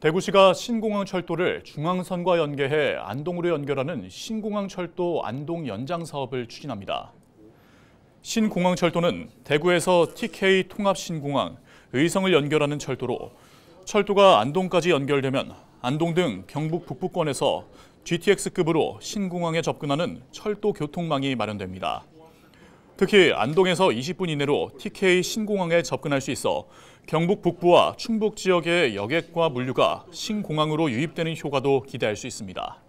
대구시가 신공항 철도를 중앙선과 연계해 안동으로 연결하는 신공항 철도 안동 연장 사업을 추진합니다. 신공항 철도는 대구에서 TK 통합 신공항, 의성을 연결하는 철도로 철도가 안동까지 연결되면 안동 등 경북 북부권에서 GTX급으로 신공항에 접근하는 철도 교통망이 마련됩니다. 특히 안동에서 20분 이내로 TK 신공항에 접근할 수 있어 경북 북부와 충북 지역의 여객과 물류가 신공항으로 유입되는 효과도 기대할 수 있습니다.